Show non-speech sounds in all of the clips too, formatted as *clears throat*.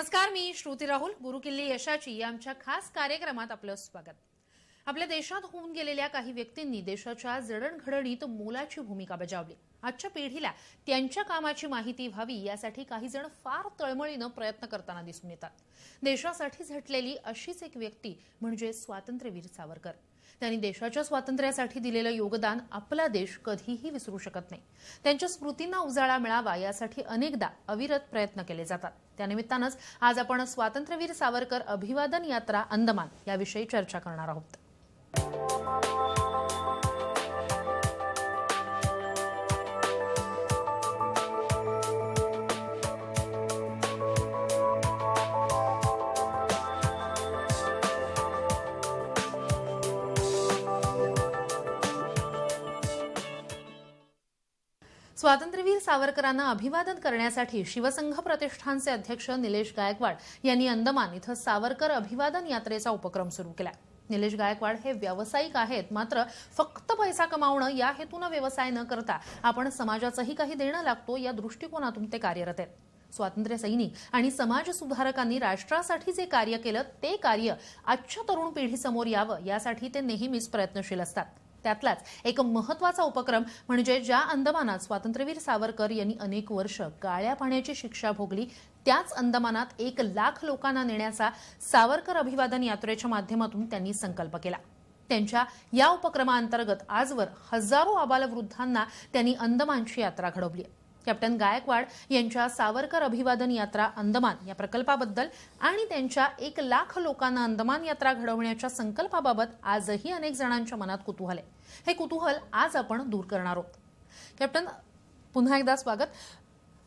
नमस्कार मी श्रुती राहुल गुरुकिल्ली यशाची आमच्या खास कार्यक्रमात आपलं स्वागत आपल्या देशात होऊन गेलेल्या काही व्यक्तींनी देशाच्या जडणघडणीत मोलाची भूमिका बजावली आजच्या पिढीला त्यांच्या कामाची माहिती व्हावी यासाठी काही जण फार तळमळीनं प्रयत्न करताना दिसून येतात देशासाठी झटलेली अशीच एक व्यक्ती म्हणजे स्वातंत्र्यवीर सावरकर त्यांनी देशाच्या स्वातंत्र्यासाठी दिलेलं योगदान आपला देश कधीही विसरू शकत नाही त्यांच्या स्मृतींना उजाळा मिळावा यासाठी अनेकदा अविरत प्रयत्न केले जातात त्यानिमित्तानंच आज आपण स्वातंत्र्यवीर सावरकर अभिवादन यात्रा अंदमान याविषयी चर्चा करणार आहोत स्वातंत्र्यवीर सावरकरांना अभिवादन करण्यासाठी शिवसंघ प्रतिष्ठानचे अध्यक्ष निलेश गायकवाड यांनी अंदमान इथं सावरकर अभिवादन यात्रेचा उपक्रम सुरू केला निलेश गायकवाड हे व्यावसायिक आहेत मात्र फक्त पैसा कमावणं या हेतूनं व्यवसाय न करता आपण समाजाचंही काही देणं लागतो या दृष्टिकोनातून ते कार्यरत आहेत स्वातंत्र्य सैनिक आणि समाज सुधारकांनी राष्ट्रासाठी जे कार्य केलं ते कार्य आजच्या तरुण पिढीसमोर यावं यासाठी ते नेहमीच प्रयत्नशील असतात त्यातलाच एक महत्वाचा उपक्रम म्हणजे ज्या अंदमानात स्वातंत्र्यवीर सावरकर यांनी अनेक वर्ष काळ्या पाण्याची शिक्षा भोगली त्याच अंदमानात एक लाख लोकांना नेण्याचा सावरकर अभिवादन यात्रेच्या माध्यमातून त्यांनी संकल्प केला त्यांच्या या उपक्रमाअंतर्गत आजवर हजारो आबालवृद्धांना त्यांनी अंदमानची यात्रा घडवली आहे कॅप्टन गायकवाड यांच्या सावरकर अभिवादन यात्रा अंदमान या प्रकल्पाबद्दल आणि त्यांच्या एक लाख लोकांना अंदमान यात्रा घडवण्याच्या संकल्पाबाबत आजही अनेक जणांच्या मनात कुतूहल आहे हे कुतूहल आज आपण दूर करणार आहोत कॅप्टन पुन्हा एकदा स्वागत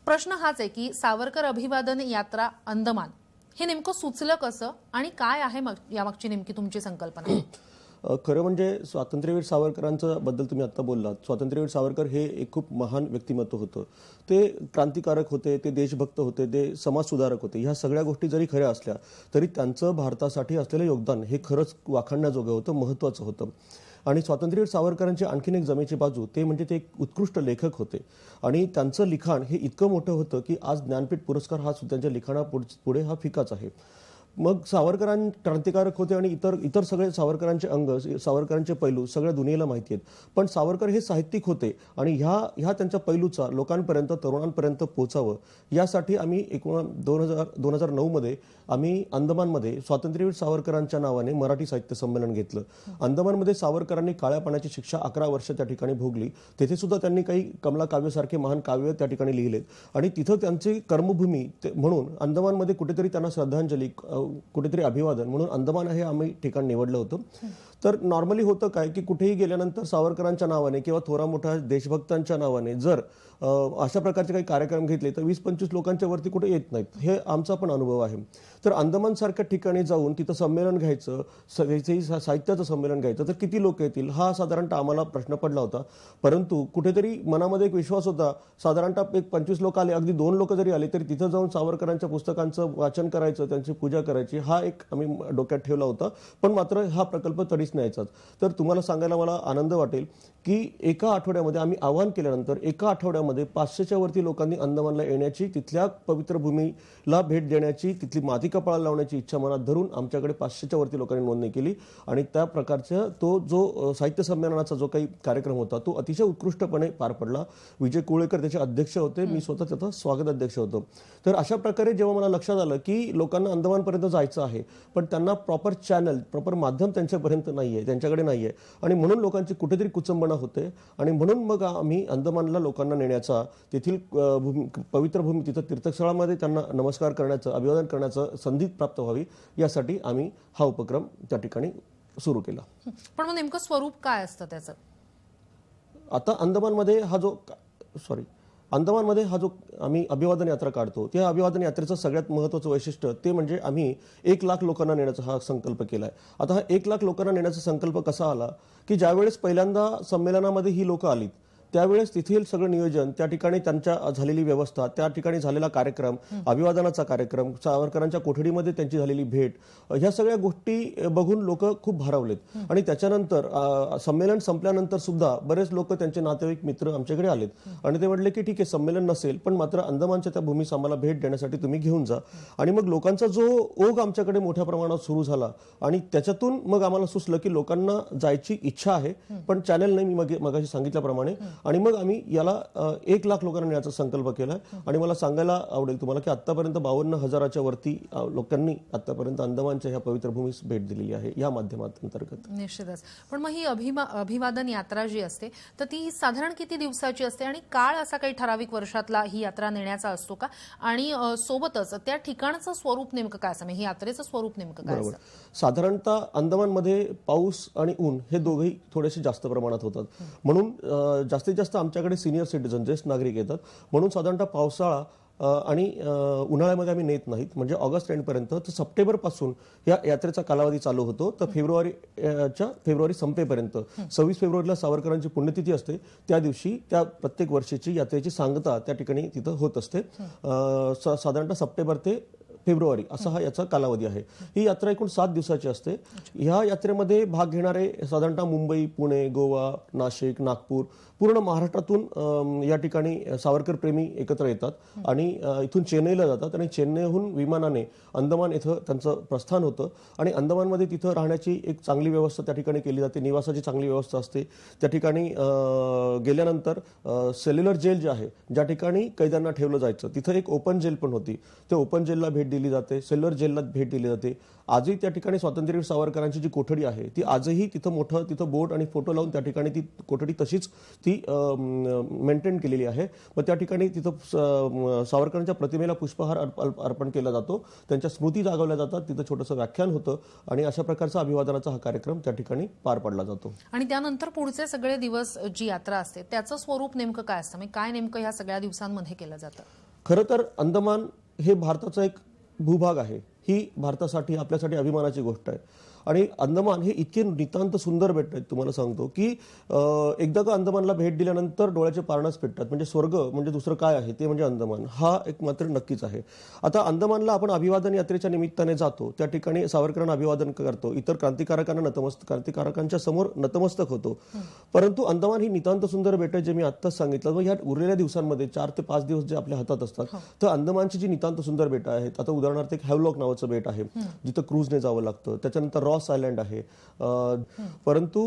प्रश्न हाच आहे की सावरकर अभिवादन यात्रा अंदमान हे नेमकं सुचलं कसं आणि काय आहे यामागची नेमकी तुमची संकल्पना *clears throat* खरं म्हणजे स्वातंत्र्यवीर सावरकरांचं बद्दल तुम्ही आत्ता बोललात स्वातंत्र्यवीर सावरकर हे एक खूप महान व्यक्तिमत्व होतं ते क्रांतिकारक होते ते देशभक्त होते ते समाजसुधारक होते ह्या सगळ्या गोष्टी जरी खऱ्या असल्या तरी त्यांचं भारतासाठी असलेलं योगदान हे खरंच वाखाणण्याजोगं होतं महत्त्वाचं होतं आणि स्वातंत्र्यवीर सावरकरांची आणखीन एक जमेची बाजू ते म्हणजे ते एक उत्कृष्ट लेखक होते आणि त्यांचं लिखाण हे इतकं मोठं होतं की आज ज्ञानपीठ पुरस्कार हा सुद्धा त्यांच्या लिखाणा पुढे हा फिकाच आहे मग सावरकरां क्रांतिकारक होते आणि इतर इतर सगळे सावरकरांचे अंग सावरकरांचे पैलू सगळ्या दुनियेला माहिती आहेत पण सावरकर हे साहित्यिक होते आणि ह्या ह्या त्यांच्या पैलूचा लोकांपर्यंत तरुणांपर्यंत पोचावं यासाठी आम्ही एकूण दोन हजार दोन हजार नऊमध्ये आम्ही अंदमानमध्ये स्वातंत्र्यवीर सावरकरांच्या नावाने मराठी साहित्य संमेलन घेतलं अंदमानमध्ये सावरकरांनी काळ्या पाण्याची शिक्षा अकरा वर्ष त्या ठिकाणी भोगली तेथे सुद्धा त्यांनी काही कमला काव्यसारखे महान काव्य त्या ठिकाणी लिहिलेत आणि तिथं त्यांची कर्मभूमी म्हणून अंदमानमध्ये कुठेतरी त्यांना श्रद्धांजली कुठेतरी अभिवादन म्हणून अंदमान हे आम्ही ठिकाण निवडलं होतं तर नॉर्मली होतं काय की कुठेही गेल्यानंतर सावरकरांच्या नावाने किंवा थोरा मोठ्या देशभक्तांच्या नावाने जर अशा प्रकारचे काही कार्यक्रम घेतले तर वीस पंचवीस लोकांच्या वरती कुठे येत नाहीत हे आमचा पण अनुभव आहे तर अंदमानसारख्या ठिकाणी जाऊन तिथं संमेलन घ्यायचं सगळ्याचंही साहित्याचं संमेलन घ्यायचं तर किती लोक येतील हा साधारणतः आम्हाला प्रश्न पडला होता परंतु कुठेतरी मनामध्ये एक विश्वास होता साधारणतः एक पंचवीस लोक आले अगदी दोन लोक जरी आले तरी तिथं जाऊन सावरकरांच्या पुस्तकांचं वाचन करायचं त्यांची पूजा करायची हा एक आम्ही डोक्यात ठेवला होता पण मात्र हा प्रकल्प तरीच न्यायचाच तर तुम्हाला सांगायला मला आनंद वाटेल की एका आठवड्यामध्ये आम्ही आवाहन केल्यानंतर एका आठवड्यामध्ये पाचशेच्या वरती लोकांनी अंदमानला येण्याची तिथल्या पवित्र भूमीला भेट देण्याची तिथली माती कपाळाला लावण्याची इच्छा मनात धरून आमच्याकडे पाचशेच्या वरती लोकांनी नोंदणी केली आणि त्या प्रकारचा तो जो साहित्य संमेलनाचा जो काही कार्यक्रम होता तो अतिशय उत्कृष्टपणे पार पडला विजय कुळेकर त्याचे अध्यक्ष होते मी स्वतः त्याचा स्वागत अध्यक्ष होतो तर अशा प्रकारे जेव्हा मला लक्षात आलं की लोकांना अंदमानपर्यंत जायचं आहे पण त्यांना प्रॉपर चॅनल प्रॉपर माध्यम त्यांच्यापर्यंत नाही नाही आहे त्यांच्याकडे नाही आहे आणि म्हणून लोकांची कुठेतरी कुचंबना होते आणि म्हणून मग आम्ही अंदमानला लोकांना नेण्याचा तेथील भूमी पवित्र भूमी तिथं तीर्थस्थळामध्ये त्यांना नमस्कार करण्याचं अभिवादन करण्याचं संधी प्राप्त व्हावी यासाठी आम्ही हा उपक्रम त्या ठिकाणी सुरू केला पण मग नेमकं स्वरूप काय असतं त्याचं आता अंदमानमध्ये हा जो सॉरी अंदमानमध्ये हा जो आम्ही अभिवादन यात्रा काढतो त्या अभिवादन यात्रेचं सगळ्यात महत्त्वाचं वैशिष्ट्य ते म्हणजे आम्ही एक लाख लोकांना नेण्याचा हा संकल्प केला आहे आता हा एक लाख लोकांना नेण्याचा संकल्प कसा आला की ज्यावेळेस पहिल्यांदा संमेलनामध्ये ही लोकं आलीत त्यावेळेस तिथील सगळं नियोजन त्या ठिकाणी त्यांच्या झालेली व्यवस्था त्या ठिकाणी झालेला कार्यक्रम अभिवादनाचा कार्यक्रम सावरकरांच्या कोठडीमध्ये त्यांची झालेली भेट ह्या सगळ्या गोष्टी बघून लोक खूप भारावलेत आणि त्याच्यानंतर संमेलन संपल्यानंतर सुद्धा बरेच लोक त्यांचे नातेवाईक मित्र आमच्याकडे आलेत आणि ते म्हटले की ठीक आहे संमेलन नसेल पण मात्र अंदमानच्या त्या भूमीस आम्हाला भेट देण्यासाठी तुम्ही घेऊन जा आणि मग लोकांचा जो ओघ आमच्याकडे मोठ्या प्रमाणात सुरू झाला आणि त्याच्यातून मग आम्हाला सुचलं की लोकांना जायची इच्छा आहे पण चॅनल नाही मी मगाशी सांगितल्याप्रमाणे आणि मग आम्ही याला एक लाख लोकांना याचा संकल्प केला आणि मला सांगायला आवडेल तुम्हाला की आतापर्यंत बावन्न हजाराच्या वरती लोकांनी आतापर्यंत अंदमानच्या ह्या पवित्र भूमीस भेट दिलेली आहे या माध्यमांतर्गत निश्चितच पण मग ही अभिवादन यात्रा जी असते तर ती साधारण किती दिवसाची असते आणि काळ असा काही ठराविक वर्षातला ही यात्रा नेण्याचा असतो का आणि सोबतच त्या ठिकाणाचं स्वरूप नेमकं काय असं म्हणजे ही यात्रेचं स्वरूप नेमकं काय साधारणतः अंदमानमध्ये पाऊस आणि ऊन हे दोघेही थोडेसे जास्त प्रमाणात होतात म्हणून जास्त जास्तीत जास्त आमच्याकडे सिनियर सिटीजन ज्येष्ठ नागरिक येतात म्हणून साधारणतः पावसाळा आणि उन्हाळ्यामध्ये आम्ही नेत नाहीत म्हणजे ऑगस्ट एंडपर्यंत तर सप्टेंबरपासून या यात्रेचा कालावधी चालू होतो तर फेब्रुवारीच्या फेब्रुवारी संपेपर्यंत सव्वीस फेब्रुवारीला सावरकरांची पुण्यतिथी असते त्या दिवशी त्या प्रत्येक वर्षीची यात्रेची सांगता त्या ठिकाणी तिथं होत असते साधारणतः सप्टेंबर ते फेब्रुवारी असा हा याचा कालावधी आहे ही यात्रा एकूण सात दिवसाची असते ह्या यात्रेमध्ये भाग घेणारे साधारणतः मुंबई पुणे गोवा नाशिक नागपूर पूर्ण महाराष्ट्रातून या ठिकाणी सावरकर प्रेमी एकत्र येतात आणि इथून चेन्नईला जातात आणि चेन्नईहून विमानाने अंदमान इथं त्यांचं प्रस्थान होतं आणि अंदमानमध्ये तिथं राहण्याची एक चांगली व्यवस्था त्या ठिकाणी केली जाते निवासाची चांगली व्यवस्था असते त्या ठिकाणी गेल्यानंतर सेल्युलर जेल जे आहे ज्या ठिकाणी कैद्यांना ठेवलं जायचं तिथं एक ओपन जेल पण होती त्या ओपन जेलला भेट दिली जाते सेल्युलर जेलला भेट दिली जाते आजही त्या ठिकाणी स्वातंत्र्यवीर सावरकरांची जी कोठडी आहे ती आजही तिथं मोठं तिथं बोट आणि फोटो लावून त्या ठिकाणी ती कोठडी तशीच ती मेंटेन केलेली आहे मग त्या ठिकाणी तिथं सावरकरांच्या प्रतिमेला पुष्पहार अर्पण केला जातो त्यांच्या स्मृती जागवल्या जातात तिथं छोटंसं व्याख्यान होतं आणि अशा प्रकारचा अभिवादनाचा हा कार्यक्रम त्या ठिकाणी पार पडला जातो आणि त्यानंतर पुढचे सगळे दिवस जी यात्रा असते त्याचं स्वरूप नेमकं काय असतं म्हणजे काय नेमकं ह्या सगळ्या दिवसांमध्ये केलं जातं खरं तर अंदमान हे भारताचं एक भूभाग आहे ही भारतासाठी आपल्यासाठी अभिमानाची गोष्ट आहे आणि अंदमान हे इतके नितांत सुंदर आहेत तुम्हाला सांगतो की एकदा का अंदमानला भेट दिल्यानंतर डोळ्याचे पारणास पेटतात म्हणजे स्वर्ग म्हणजे दुसरं काय आहे ते म्हणजे अंदमान हा एक मात्र नक्कीच आहे आता अंदमानला आपण अभिवादन यात्रेच्या निमित्ताने जातो त्या ठिकाणी सावरकरांना अभिवादन करतो इतर क्रांतिकारकांना नतमस्त क्रांतिकारकांच्या समोर नतमस्तक होतो परंतु अंदमान ही नितांत सुंदर भेट जे मी आत्ताच सांगितलं मग ह्या उरलेल्या दिवसांमध्ये चार ते पाच दिवस जे आपल्या हातात असतात हो. तर अंदमानची जी नितांत सुंदर बेटं आहेत आता उदाहरणार्थ एक हॅवलॉक नावाचं बेट आहे जिथं क्रूजने जावं लागतं त्याच्यानंतर रॉ रॉस आयलंड आहे परंतु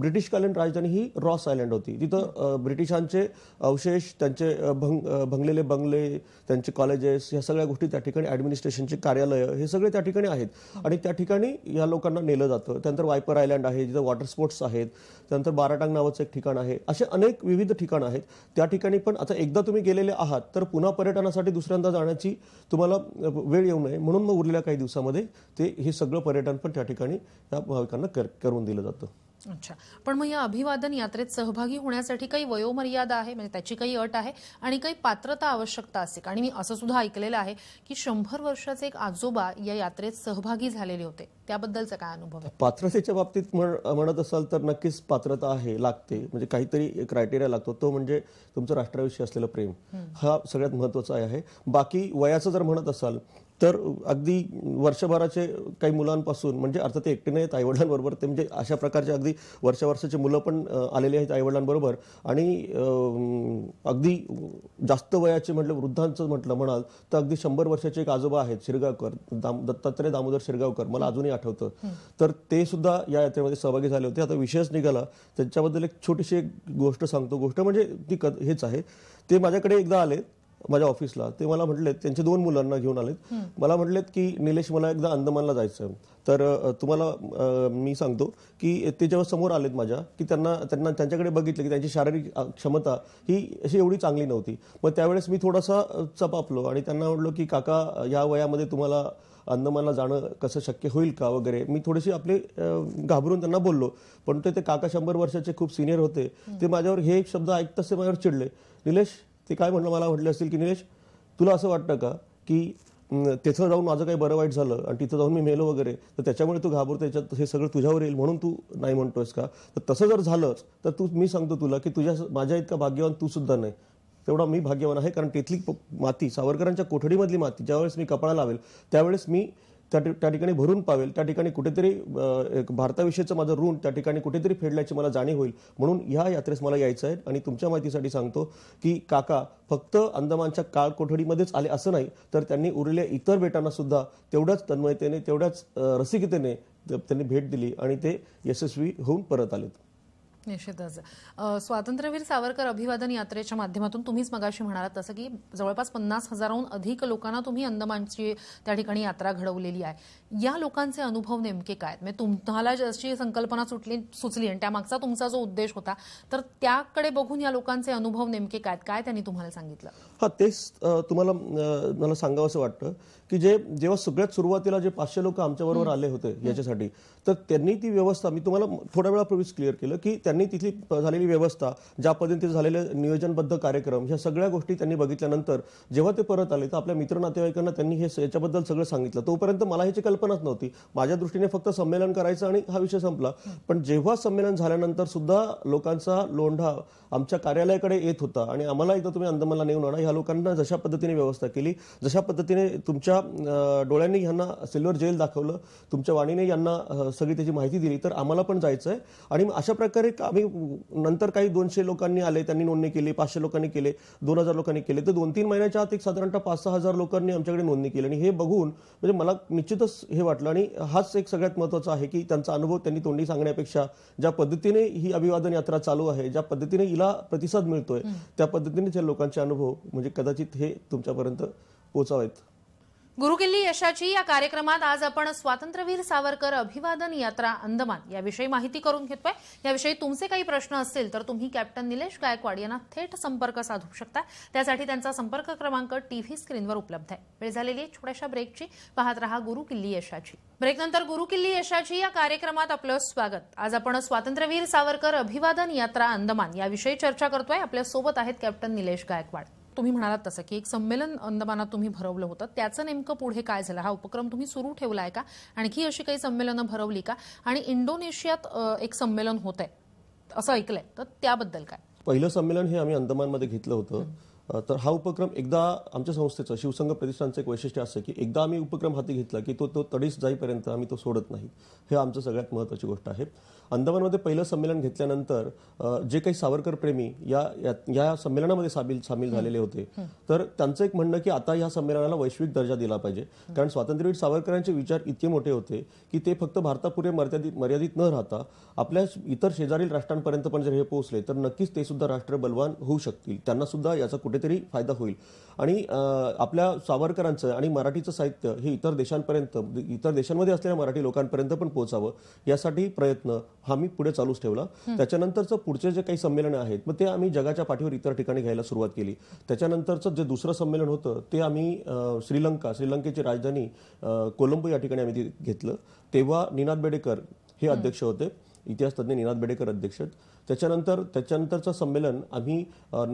ब्रिटिशकालीन राजधानी ही रॉस आयलंड होती तिथं ब्रिटिशांचे अवशेष त्यांचे भंग भंगलेले बंगले त्यांचे कॉलेजेस ह्या सगळ्या गोष्टी त्या ठिकाणी ऍडमिनिस्ट्रेशनचे कार्यालय हे सगळे त्या ठिकाणी आहेत आणि त्या ठिकाणी या लोकांना नेलं जातं त्यानंतर वायपर आयलँड आहे जिथं वॉटर स्पोर्ट्स आहेत त्यानंतर बाराटांग नावाचं एक ठिकाण आहे असे अनेक विविध ठिकाणं आहेत त्या ठिकाणी पण आता एकदा तुम्ही गेलेले आहात तर पुन्हा पर्यटनासाठी दुसऱ्यांदा जाण्याची तुम्हाला वेळ येऊ नये म्हणून मग उरलेल्या काही दिवसामध्ये ते हे सगळं पर्यटन पण त्या ठिकाणी या करून दिलं जातं अच्छा पण मग या अभिवादन यात्रेत सहभागी होण्यासाठी काही वयोमर्यादा आहे म्हणजे त्याची काही अट आहे आणि काही पात्रता आवश्यकता असेल आणि मी असं सुद्धा ऐकलेलं आहे की शंभर वर्षाचे एक आजोबा या यात्रेत सहभागी झालेले होते त्याबद्दलचा काय अनुभव आहे पात्रतेच्या बाबतीत म्हणत असाल तर नक्कीच पात्रता आहे लागते म्हणजे काहीतरी क्रायटेरिया लागतो तो म्हणजे तुमचं राष्ट्राविषयी असलेलं प्रेम हा सगळ्यात महत्वाचा आहे बाकी वयाचं जर म्हणत असाल तर अगदी वर्षभराचे काही मुलांपासून म्हणजे अर्थात ते एकटे नाहीत आईवडिलांबरोबर ते म्हणजे अशा प्रकारचे अगदी वर्षावर्षाचे मुलं पण आलेले आहेत आईवडिलांबरोबर आणि अगदी जास्त वयाचे म्हटलं वृद्धांचं म्हटलं म्हणाल तर अगदी शंभर वर्षाचे एक आजोबा आहेत शिरगावकर दाम दत्तात्रय दामोदर शिरगावकर मला अजूनही आठवतं तर ते सुद्धा या यात्रेमध्ये सहभागी झाले होते आता विषयच निघाला त्यांच्याबद्दल एक छोटीशी एक गोष्ट सांगतो गोष्ट म्हणजे ती हेच आहे ते माझ्याकडे एकदा आले माझ्या ऑफिसला ते मला म्हटले त्यांचे दोन मुलांना घेऊन आलेत मला म्हटलेत की निलेश मला एकदा अंदमानला जायचं आहे तर तुम्हाला मी सांगतो की ते जेव्हा समोर आलेत माझ्या की त्यांना त्यांना त्यांच्याकडे बघितलं की त्यांची शारीरिक क्षमता ही अशी एवढी चांगली नव्हती मग त्यावेळेस मी थोडासा चपापलो आणि त्यांना म्हटलो की काका या वयामध्ये तुम्हाला अंदमानला जाणं कसं शक्य होईल का वगैरे मी थोडीशी आपले घाबरून त्यांना बोललो पण ते काका शंभर वर्षाचे खूप सिनियर होते ते माझ्यावर हे शब्द ऐकताच ते माझ्यावर चिडले निलेश ते काय म्हणलं मला म्हटले असतील की निलेश तुला असं वाटतं का की तिथं जाऊन माझं काही बरं वाईट झालं आणि तिथं जाऊन मी मेलो वगैरे तर त्याच्यामुळे तू घाबरतो त्याच्यात हे सगळं तुझ्यावर येईल म्हणून तू नाही म्हणतोयस का तर तसं जर झालंच तर तू मी सांगतो तुला की तुझ्या माझ्या इतका भाग्यवान तू सुद्धा नाही तेवढा मी भाग्यवान आहे कारण तिथली माती सावरकरांच्या कोठडीमधली माती ज्यावेळेस मी कपाळा लावेल त्यावेळेस मी त्या त्या ठिकाणी भरून पावेल त्या ठिकाणी कुठेतरी एक भारताविषयीचं माझं ऋण त्या ठिकाणी कुठेतरी फेडल्याची मला जाणीव होईल म्हणून ह्या यात्रेस मला यायचं आहे आणि तुमच्या माहितीसाठी सांगतो की काका फक्त अंदमानच्या काळकोठडीमध्येच आले असं नाही तर त्यांनी उरलेल्या इतर बेटांना सुद्धा तेवढ्याच तन्मयतेने तेवढ्याच रसिकतेने त्यांनी भेट दिली आणि ते यशस्वी होऊन परत आलेत निश्चितच स्वातंत्र्यवीर सावरकर अभिवादन यात्रेच्या माध्यमातून तुम्हीच मगाशी म्हणाल तसं की जवळपास पन्नास हजारहून अधिक लोकांना तुम्ही अंदमानची त्या ठिकाणी यात्रा घडवलेली आहे या लोकांचे अनुभव नेमके काय म्हणजे तुम्हाला जशी संकल्पना सुटली सुचली आणि त्यामागचा तुमचा जो उद्देश होता तर त्याकडे बघून या लोकांचे अनुभव नेमके काय काय त्यांनी तुम्हाला सांगितलं हा तेच तुम्हाला मला सांगावं असं वाटतं की जे जेव्हा सगळ्यात सुरुवातीला जे पाचशे लोक आमच्याबरोबर आले होते याच्यासाठी तर त्यांनी ती व्यवस्था मी तुम्हाला थोड्या वेळापूर्वीच क्लिअर केलं की त्यांनी तिथली झालेली व्यवस्था ज्या पद्धतीने झालेले नियोजनबद्ध कार्यक्रम ह्या सगळ्या गोष्टी त्यांनी बघितल्यानंतर जेव्हा ते परत आले तर आपल्या मित्र नातेवाईकांना त्यांनी हे याच्याबद्दल सगळं सांगितलं तोपर्यंत मला ह्याची कल्पना कल्पनाच नव्हती माझ्या दृष्टीने फक्त संमेलन करायचं आणि हा विषय संपला पण जेव्हा संमेलन झाल्यानंतर सुद्धा लोकांचा लोंढा आमच्या कार्यालयाकडे येत होता आणि आम्हाला एकदा तुम्ही अंदमानला नेऊन आणा ह्या लोकांना जशा पद्धतीने व्यवस्था केली जशा पद्धतीने तुमच्या डोळ्यांनी यांना सिल्वर जेल दाखवलं तुमच्या वाणीने यांना सगळी त्याची माहिती दिली तर आम्हाला पण जायचं आहे आणि अशा प्रकारे आम्ही नंतर काही दोनशे लोकांनी आले त्यांनी नोंदणी केली पाचशे लोकांनी केले दोन हजार लोकांनी केले तर दोन तीन महिन्याच्या आत एक साधारणतः पाच सहा हजार लोकांनी आमच्याकडे नोंदणी केली आणि हे बघून म्हणजे मला निश्चितच हे वाटलं आणि हाच एक सगळ्यात महत्वाचा आहे की त्यांचा अनुभव त्यांनी तोंडी सांगण्यापेक्षा ज्या पद्धतीने ही अभिवादन यात्रा चालू आहे ज्या पद्धतीने तिला प्रतिसाद मिळतोय त्या पद्धतीने त्या लोकांचे अनुभव म्हणजे कदाचित हे तुमच्यापर्यंत पोहोचावेत गुरुकिल्ली यशाची या कार्यक्रमात आज आपण स्वातंत्र्यवीर सावरकर अभिवादन यात्रा अंदमान याविषयी माहिती करून घेतोय याविषयी तुमचे काही प्रश्न असतील तर तुम्ही कॅप्टन निलेश गायकवाड यांना थेट संपर्क साधू शकता त्यासाठी त्यांचा संपर्क क्रमांक टीव्ही स्क्रीनवर उपलब्ध आहे वेळ झालेली छोट्याशा ब्रेकची पाहत रहा गुरुकिल्ली यशाची ब्रेकनंतर गुरुकिल्ली यशाची या कार्यक्रमात आपलं स्वागत आज आपण स्वातंत्र्यवीर सावरकर अभिवादन यात्रा अंदमान याविषयी चर्चा करतोय आपल्या सोबत आहेत कॅप्टन निलेश गायकवाड तुम्ही म्हणालात तसं की एक संमेलन अंदमानात तुम्ही भरवलं होतं त्याचं नेमकं पुढे काय झालं हा उपक्रम तुम्ही सुरू ठेवला आहे का आणखी अशी काही संमेलनं भरवली का आणि इंडोनेशियात एक संमेलन होत आहे असं ऐकलंय तर त्याबद्दल काय पहिलं संमेलन हे आम्ही अंदमानमध्ये घेतलं होतं तर हा उपक्रम एकदा आमच्या संस्थेचं शिवसंघ प्रतिष्ठानचं एक वैशिष्ट्य असं की एकदा आम्ही उपक्रम हाती घेतला की तो तो तडीस जाईपर्यंत आम्ही तो सोडत नाही हे आमचं सगळ्यात महत्त्वाची गोष्ट आहे अंदमानमध्ये पहिलं संमेलन घेतल्यानंतर जे काही सावरकर प्रेमी या या, या संमेलनामध्ये सामील सामील झालेले होते तर त्यांचं एक म्हणणं की आता या संमेलनाला वैश्विक दर्जा दिला पाहिजे कारण स्वातंत्र्यवीर सावरकरांचे विचार इतके मोठे होते की ते फक्त भारतापुरे मर्यादित मर्यादित न राहता आपल्या इतर शेजारील राष्ट्रांपर्यंत पण जर हे पोहोचले तर नक्कीच ते सुद्धा राष्ट्र बलवान होऊ शकतील त्यांना सुद्धा याचा कुठे कुठेतरी फायदा होईल आणि आपल्या सावरकरांचं आणि मराठीचं साहित्य हे इतर देशांपर्यंत इतर देशांमध्ये असलेल्या मराठी लोकांपर्यंत पण पोहोचावं यासाठी प्रयत्न हा मी पुढे चालूच ठेवला त्याच्यानंतरचं पुढचे जे काही संमेलन आहेत मग ते आम्ही जगाच्या पाठीवर इतर ठिकाणी घ्यायला सुरुवात केली त्याच्यानंतरचं जे दुसरं संमेलन होतं ते आम्ही श्रीलंका श्रीलंकेची राजधानी कोलंबो या ठिकाणी आम्ही घेतलं तेव्हा निनाद बेडेकर हे अध्यक्ष होते इतिहास तज्ज्ञ निनाद बेडेकर अध्यक्ष त्याच्यानंतर त्याच्यानंतरचं संमेलन आम्ही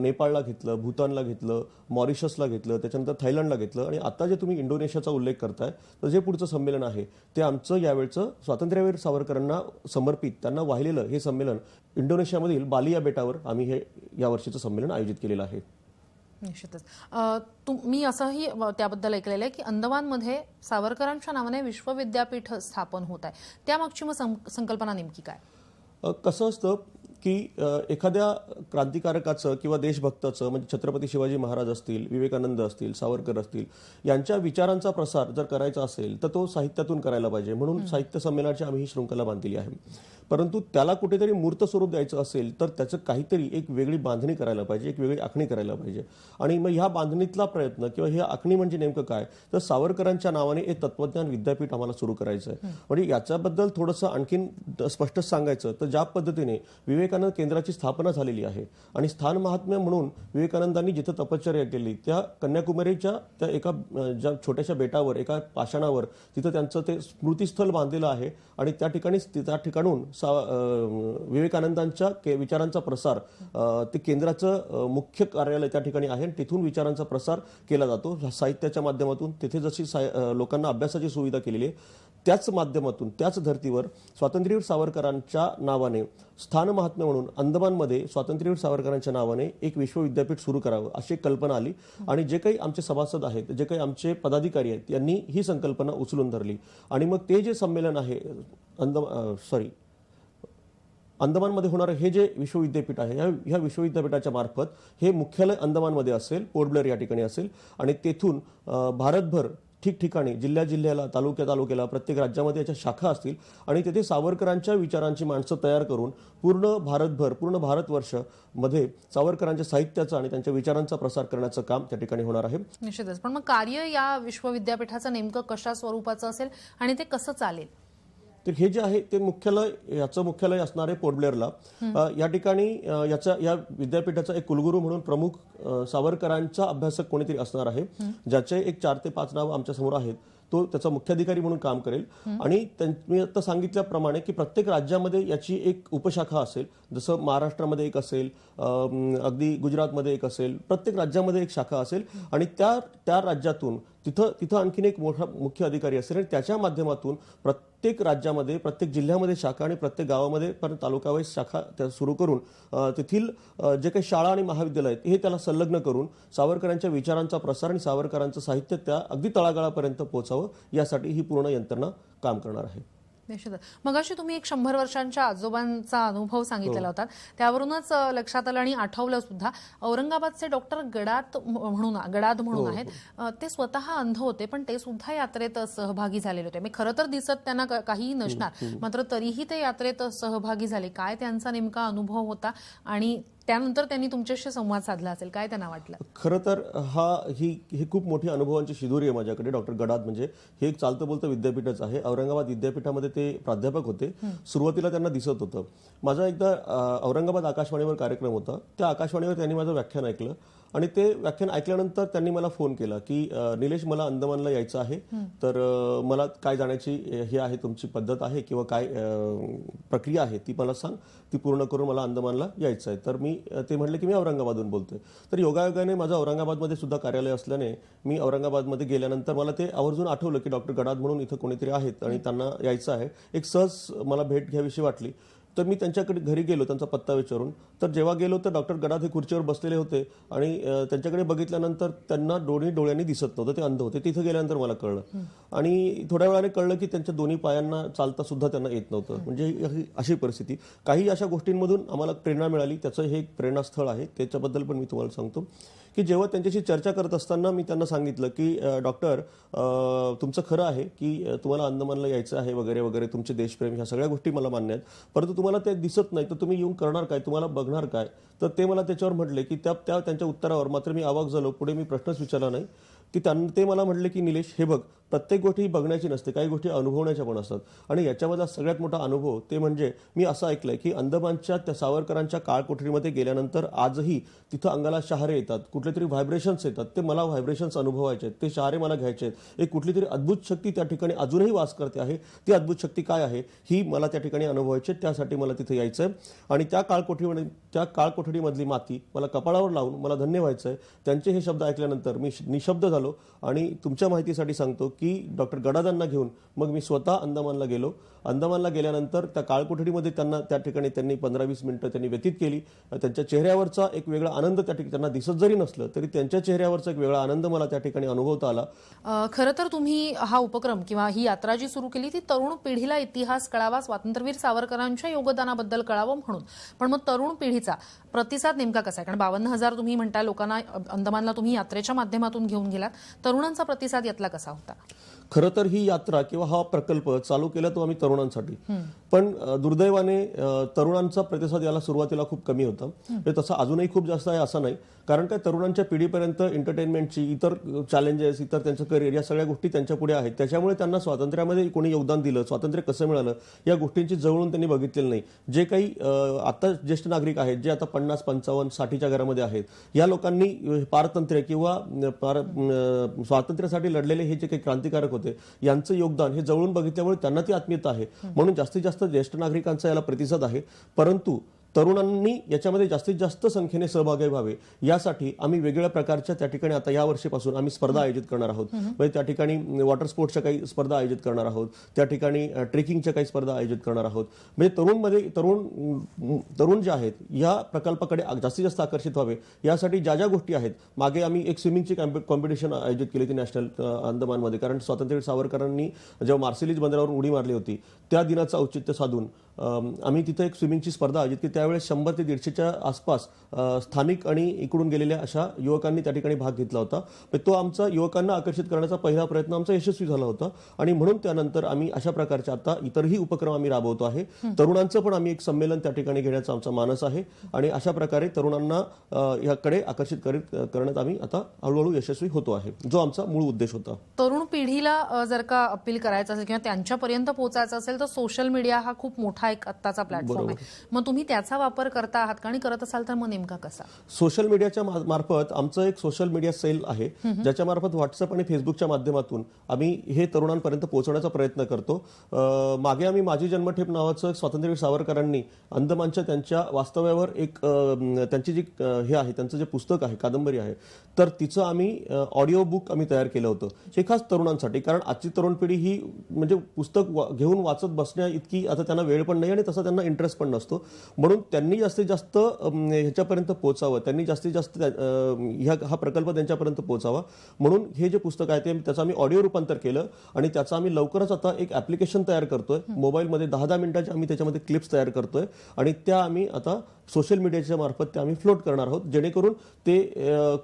नेपाळला घेतलं भूतानला घेतलं मॉरिशसला घेतलं त्याच्यानंतर थायलंडला घेतलं आणि आता जे तुम्ही इंडोनेशियाचा उल्लेख करताय तर जे पुढचं संमेलन आहे ते आमचं यावेळचं स्वातंत्र्यवीर सावरकरांना समर्पित त्यांना वाहिलेलं हे संमेलन इंडोनेशियामधील बालिया बेटावर आम्ही हे यावर्षीचं संमेलन आयोजित केलेलं आहे निश्चितच मी असंही त्याबद्दल ऐकलेलं आहे की अंदमानमध्ये सावरकरांच्या नावाने विश्वविद्यापीठ स्थापन होत आहे त्यामागची मग संकल्पना नेमकी काय कसं असतं की एखाद्या क्रांतिकारकाचं किंवा देशभक्ताचं म्हणजे छत्रपती शिवाजी महाराज असतील विवेकानंद असतील सावरकर असतील यांच्या विचारांचा प्रसार जर करायचा असेल तर तो साहित्यातून करायला पाहिजे म्हणून साहित्य संमेलनाची आम्ही ही शृंखला बांधलेली आहे परंतु त्याला कुठेतरी मूर्त स्वरूप द्यायचं असेल तर त्याचं काहीतरी एक वेगळी बांधणी करायला पाहिजे एक वेगळी आखणी करायला पाहिजे आणि मग ह्या बांधणीतला प्रयत्न किंवा ही आखणी म्हणजे नेमकं काय तर सावरकरांच्या नावाने एक तत्वज्ञान विद्यापीठ आम्हाला सुरू करायचं आहे म्हणजे याच्याबद्दल थोडंसं आणखीन स्पष्ट सांगायचं तर ज्या पद्धतीने विवेक विवेकानंद केंद्राची स्थापना झालेली आहे आणि स्थान महात्म्य म्हणून विवेकानंदांनी जिथं तपश्चर्या केली त्या कन्याकुमारीच्या त्या एका ज्या छोट्याशा बेटावर एका पाषाणावर तिथं त्यांचं ते स्मृतीस्थल बांधलेलं आहे आणि त्या ठिकाणी त्या ठिकाणून सा विवेकानंदांच्या के विचारांचा प्रसार ते केंद्राचं मुख्य कार्यालय त्या ठिकाणी आहे आणि तिथून विचारांचा प्रसार केला जातो साहित्याच्या माध्यमातून तिथे जशी लोकांना अभ्यासाची सुविधा केलेली आहे त्याच माध्यमातून त्याच धर्तीवर स्वातंत्र्यवीर सावरकरांच्या नावाने स्थान महात्म्य म्हणून अंदमानमध्ये स्वातंत्र्यवीर सावरकरांच्या नावाने एक विश्वविद्यापीठ सुरू करावं अशी कल्पना आली आणि जे काही आमचे सभासद आहेत जे काही आमचे पदाधिकारी आहेत यांनी ही संकल्पना उचलून धरली आणि मग ते जे संमेलन आहे अंदम सॉरी अंदमानमध्ये होणारं हे जे विश्वविद्यापीठ आहे ह्या ह्या विश्वविद्यापीठाच्या मार्फत हे मुख्यालय अंदमानमध्ये असेल पोर्टब्लेअर या ठिकाणी असेल आणि तेथून भारतभर ठिकठिकाणी जिल्ह्या जिल्ह्याला तालुक्या तालुक्याला प्रत्येक राज्यामध्ये याच्या शाखा असतील आणि तेथे सावरकरांच्या विचारांची माणसं तयार करून पूर्ण भारतभर पूर्ण भारतवर्ष मध्ये सावरकरांच्या साहित्याचा आणि त्यांच्या विचारांचा प्रसार करण्याचं काम त्या ठिकाणी होणार आहे निश्चितच पण मग कार्य या विश्वविद्यापीठाचं नेमकं कशा स्वरूपाचं असेल आणि ते कसं चालेल तर हे जे आहे ते मुख्यालय याचं मुख्यालय असणार आहे पोर्टब्लेअरला या ठिकाणी याचा या विद्यापीठाचा एक कुलगुरू म्हणून प्रमुख सावरकरांचा अभ्यासक कोणीतरी असणार आहे ज्याचे एक चार ते पाच नाव आमच्या समोर आहेत तो त्याचा मुख्याधिकारी म्हणून काम करेल आणि मी आता सांगितल्याप्रमाणे की प्रत्येक राज्यामध्ये याची एक उपशाखा असेल जसं महाराष्ट्रामध्ये एक असेल अगदी गुजरातमध्ये एक असेल प्रत्येक राज्यामध्ये एक शाखा असेल आणि त्या त्या राज्यातून तिथं तिथं आणखीन एक मोठा मुख्य अधिकारी असेल आणि त्याच्या माध्यमातून प्रत्येक राज्यामध्ये प्रत्येक जिल्ह्यामध्ये शाखा आणि प्रत्येक गावामध्ये पण तालुकावाईज शाखा त्या सुरू करून तेथील जे काही शाळा आणि महाविद्यालय आहेत हे त्याला संलग्न करून सावरकरांच्या विचारांचा प्रसार आणि सावरकरांचं साहित्य त्या अगदी तळागाळापर्यंत पोहोचा असावं यासाठी ही पूर्ण यंत्रणा काम करणार आहे निश्चितच मगाशी तुम्ही एक शंभर वर्षांच्या आजोबांचा अनुभव सांगितलेला हो. होता त्यावरूनच लक्षात आलं आणि आठवलं सुद्धा औरंगाबादचे डॉक्टर गडात म्हणून गडाद म्हणून हो, आहेत हो. ते स्वतः अंध होते पण ते सुद्धा यात्रेत सहभागी झालेले होते मी खरं तर दिसत त्यांना काहीही नसणार मात्र तरीही ते यात्रेत सहभागी झाले काय त्यांचा नेमका अनुभव होता आणि त्यानंतर त्यांनी तुमच्याशी संवाद साधला असेल काय त्यांना वाटलं खरं तर हा ही ही खूप मोठी अनुभवांची शिदोरी आहे माझ्याकडे डॉक्टर गडाद म्हणजे हे एक चालतं बोलतं विद्यापीठच आहे औरंगाबाद विद्यापीठामध्ये ते प्राध्यापक होते सुरुवातीला त्यांना दिसत होतं माझा एकदा औरंगाबाद आकाशवाणीवर कार्यक्रम होता त्या आकाशवाणीवर त्यांनी माझं व्याख्यान ऐकलं आणि ते व्याख्यान ऐकल्यानंतर त्यांनी मला फोन केला की निलेश मला अंदमानला यायचं आहे तर मला काय जाण्याची हे आहे तुमची पद्धत आहे किंवा काय प्रक्रिया आहे ती मला सांग ती पूर्ण करून मला अंदमानला यायचं आहे तर मी ते म्हटले की मी औरंगाबादहून बोलतोय तर योगायोगाने माझं औरंगाबादमध्ये सुद्धा कार्यालय असल्याने मी औरंगाबादमध्ये गेल्यानंतर मला ते आवर्जून आठवलं की डॉक्टर गडाद म्हणून इथं कोणीतरी आहेत आणि त्यांना यायचं आहे एक सहज मला भेट घ्याविषयी वाटली तर मी त्यांच्याकडे घरी गेलो त्यांचा पत्ता विचारून तर जेव्हा गेलो तर डॉक्टर गडाथ हे खुर्चीवर बसलेले होते आणि त्यांच्याकडे बघितल्यानंतर त्यांना दोन्ही डोळ्यांनी दिसत नव्हतं ते अंध होते तिथे गेल्यानंतर मला कळलं आणि थोड्या वेळाने कळलं की त्यांच्या दोन्ही पायांना चालता सुद्धा त्यांना येत नव्हतं म्हणजे अशी परिस्थिती काही अशा गोष्टींमधून आम्हाला प्रेरणा मिळाली त्याचं हे एक प्रेरणास्थळ आहे त्याच्याबद्दल पण मी तुम्हाला सांगतो की जेव्हा त्यांच्याशी चर्चा करत असताना मी त्यांना सांगितलं की डॉक्टर तुमचं खरं आहे की तुम्हाला अंदमानला यायचं आहे वगैरे वगैरे तुमचे देशप्रेम ह्या सगळ्या गोष्टी मला मान्य आहेत परंतु तुम्हाला ते दिसत नाही तर तुम्ही येऊन करणार काय तुम्हाला बघणार काय तर ते मला त्याच्यावर म्हटले की त्या त्या त्यांच्या उत्तरावर मात्र मी आवाक झालो पुढे मी प्रश्नच विचारला नाही की त्यांना ते मला म्हटले की निलेश हे बघ प्रत्येक गोष्टी बघण्याची नसते काही गोष्टी अनुभवण्याच्या पण असतात आणि याच्यामधला सगळ्यात मोठा अनुभव ते म्हणजे मी असं ऐकलंय की अंदमानच्या त्या सावरकरांच्या काळकोठडीमध्ये गेल्यानंतर आजही तिथं अंगाला शहारे येतात कुठले तरी व्हायब्रेशन्स येतात ते मला व्हायब्रेशन्स अनुभवायचे आहेत ते शहारे मला घ्यायचे आहेत एक कुठली तरी अद्भुत शक्ती त्या ठिकाणी अजूनही वास करते आहे ती अद्भुत शक्ती काय आहे ही मला त्या ठिकाणी अनुभवायची त्यासाठी मला तिथे यायचं आहे आणि त्या काळकोठरीमध्ये त्या काळकोठडीमधली माती मला कपाळावर लावून मला धन्य व्हायचं आहे त्यांचे हे शब्द ऐकल्यानंतर मी निशब्द झालो आणि तुमच्या माहितीसाठी सांगतो की की डॉक्टर गडादांना घेऊन मग मी स्वतः अंदमानला गेलो अंदमानला गेल्यानंतर त्या काळकोठडीमध्ये त्यांना त्या ठिकाणी त्यांनी पंधरा वीस मिनिटं त्यांनी व्यतीत केली त्यांच्या चेहऱ्यावरचा एक वेगळा आनंद त्या ठिकाणी त्यांना दिसत जरी नसलं तरी त्यांच्या चेहऱ्यावरचा एक वेगळा आनंद मला त्या ठिकाणी अनुभवता आला खरं तर तुम्ही हा उपक्रम किंवा ही यात्रा जी सुरू केली ती तरुण पिढीला इतिहास कळावा स्वातंत्र्यवीर सावरकरांच्या योगदानाबद्दल कळावं म्हणून पण मग तरुण पिढीचा प्रतिसाद नेमका कसा आहे कारण बावन्न हजार तुम्ही म्हणता लोकांना अंदमानला तुम्ही यात्रेच्या माध्यमातून घेऊन गेलात तरुणांचा प्रतिसाद यातला कसा होता खरं तर ही यात्रा किंवा हा प्रकल्प चालू केला तो आम्ही तरुणांसाठी पण दुर्दैवाने तरुणांचा प्रतिसाद याला सुरुवातीला खूप कमी होता म्हणजे तसा अजूनही खूप जास्त आहे असं नाही कारण त्या तरुणांच्या पिढीपर्यंत एंटरटेनमेंटची इतर चॅलेंजेस इतर त्यांचं करिअर या सगळ्या गोष्टी त्यांच्यापुढे आहेत त्याच्यामुळे त्यांना स्वातंत्र्यामध्ये कोणी योगदान दिलं स्वातंत्र्य कसं मिळालं या गोष्टींची जवळून त्यांनी बघितलेलं नाही जे काही आता ज्येष्ठ नागरिक आहेत जे आता पन्नास पंचावन्न साठीच्या घरामध्ये आहेत या लोकांनी पारतंत्र्य किंवा पार स्वातंत्र्यासाठी लढलेले हे जे काही क्रांतिकारक होते यांचं योगदान हे जवळून बघितल्यामुळे त्यांना ती आत्मीयता आहे म्हणून जास्तीत जास्त ज्येष्ठ नागरिकांचा याला प्रतिसाद आहे परंतु तरुणांनी याच्यामध्ये जास्तीत जास्त संख्येने सहभागी व्हावे यासाठी आम्ही वेगवेगळ्या प्रकारच्या त्या ठिकाणी आता या वर्षीपासून आम्ही स्पर्धा आयोजित करणार आहोत म्हणजे त्या ठिकाणी वॉटर स्पोर्ट्सच्या काही स्पर्धा आयोजित करणार आहोत त्या ठिकाणी ट्रेकिंगच्या काही स्पर्धा आयोजित करणार आहोत म्हणजे तरुणमध्ये तरुण तरुण जे आहेत या प्रकल्पाकडे जास्तीत जास्त आकर्षित व्हावे यासाठी ज्या ज्या गोष्टी आहेत मागे आम्ही एक स्विमिंगची कॉम्पिटिशन आयोजित केली होती नॅशनल अंदमानमध्ये कारण स्वातंत्र्यवीर सावरकरांनी जेव्हा मार्सिलीज बंदरावर उडी मारली होती त्या दिनाचं औचित्य साधून आम्ही तिथं एक स्विमिंगची स्पर्धा आयोजित केली त्यावेळेस शंभर ते दीडशेच्या आसपास स्थानिक आणि इकडून गेलेल्या अशा युवकांनी त्या ठिकाणी भाग घेतला होता तो आमचा युवकांना आकर्षित करण्याचा पहिला प्रयत्न आमचा यशस्वी झाला होता आणि म्हणून त्यानंतर आम्ही अशा प्रकारचे आता इतरही उपक्रम आम्ही राबवतो आहे तरुणांचं पण आम्ही एक संमेलन त्या ठिकाणी घेण्याचा आमचा मानस आहे आणि अशा प्रकारे तरुणांना याकडे आकर्षित करीत करण्यात आम्ही आता हळूहळू यशस्वी होतो आहे जो आमचा मूळ उद्देश होता तरुण पिढीला जर का अपील करायचा असेल किंवा त्यांच्यापर्यंत पोहोचायचं असेल तर सोशल मीडिया हा खूप मोठा हा एक आत्ताचा प्लॅटफॉर्म आहे मग तुम्ही त्याचा वापर करता आहात आणि करत असाल तर मग नेमका कसा सोशल मीडियाच्या मार्फत आमचं एक सोशल मीडिया सेल आहे ज्याच्या मार्फत व्हॉट्सअप आणि फेसबुकच्या माध्यमातून आम्ही हे तरुणांपर्यंत पोहोचवण्याचा प्रयत्न करतो मागे आम्ही माझी जन्मठेप नावाचं स्वातंत्र्यवीर सावरकरांनी अंदमानच्या त्यांच्या वास्तव्यावर एक त्यांची जी हे आहे त्यांचं जे पुस्तक आहे कादंबरी आहे तर तिचं आम्ही ऑडिओ बुक आम्ही तयार केलं होतं हे खास तरुणांसाठी कारण आजची तरुण पिढी ही म्हणजे पुस्तक घेऊन वाचत बसण्या इतकी आता त्यांना वेळ पण पण नाही आणि तसा त्यांना इंटरेस्ट पण नसतो म्हणून त्यांनी जास्तीत जास्त ह्याच्यापर्यंत पोचावं त्यांनी जास्तीत जास्त ह्या हा प्रकल्प त्यांच्यापर्यंत पोचावा म्हणून हे जे पुस्तक आहे ते त्याचं आम्ही ऑडिओ रूपांतर केलं आणि त्याचं आम्ही लवकरच आता एक ॲप्लिकेशन तयार करतोय मोबाईलमध्ये दहा दहा मिनिटाचे आम्ही त्याच्यामध्ये क्लिप्स तयार करतोय आणि त्या आम्ही आता सोशल मीडियाच्या मार्फत ते आम्ही फ्लोट करणार आहोत जेणेकरून ते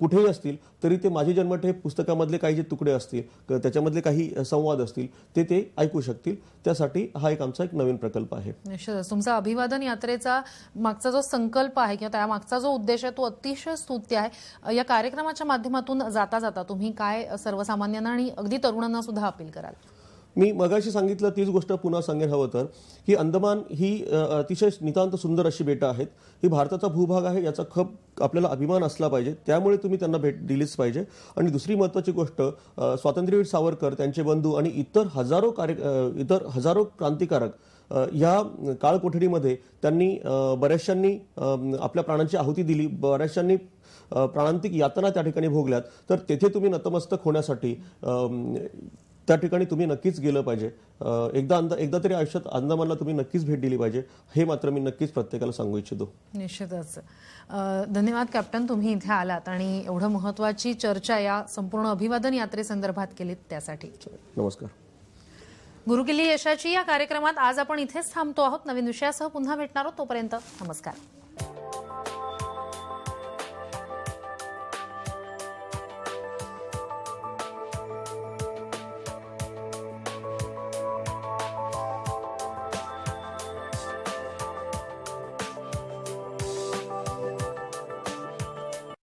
कुठेही असतील तरी ते माझे हे पुस्तकामधले काही जे तुकडे असतील त्याच्यामधले काही संवाद असतील ते ते ऐकू शकतील त्यासाठी हा एक आमचा एक नवीन प्रकल्प आहे निश्चितच तुमचा अभिवादन यात्रेचा मागचा जो संकल्प आहे किंवा त्या मागचा जो उद्देश आहे तो अतिशय स्तुत्य आहे या कार्यक्रमाच्या माध्यमातून जाता जाता तुम्ही काय सर्वसामान्यांना आणि अगदी तरुणांना सुद्धा अपील कराल मी मगाशी सांगितलं तीच गोष्ट पुन्हा सांगेल हवं तर की अंदमान ही अतिशय नितांत सुंदर अशी बेटं आहेत ही भारताचा भूभाग आहे याचा खप आपल्याला अभिमान असला पाहिजे त्यामुळे तुम्ही त्यांना भेट दिलीच पाहिजे आणि दुसरी महत्वाची गोष्ट स्वातंत्र्यवीर सावरकर त्यांचे बंधू आणि इतर हजारो कार्य इतर हजारो क्रांतिकारक या काळकोठडीमध्ये त्यांनी बऱ्याचशांनी आपल्या प्राणांची आहुती दिली बऱ्याचशांनी प्राणांतिक यातना त्या ठिकाणी भोगल्यात तर तेथे तुम्ही नतमस्तक होण्यासाठी त्या ठिकाणी तुम्ही नक्कीच गेलं पाहिजे एकदा अंदा एकदा तरी आयुष्यात अंदमानला तुम्ही नक्कीच भेट दिली पाहिजे हे मात्र मी नक्कीच प्रत्येकाला सांगू इच्छितो निश्चितच धन्यवाद कॅप्टन तुम्ही इथे आलात आणि एवढं महत्वाची चर्चा या संपूर्ण अभिवादन यात्रेसंदर्भात केलीत त्यासाठी नमस्कार गुरुकिल्ली यशाची या कार्यक्रमात आज आपण इथेच थांबतो आहोत नवीन विषयासह पुन्हा भेटणार आहोत तोपर्यंत नमस्कार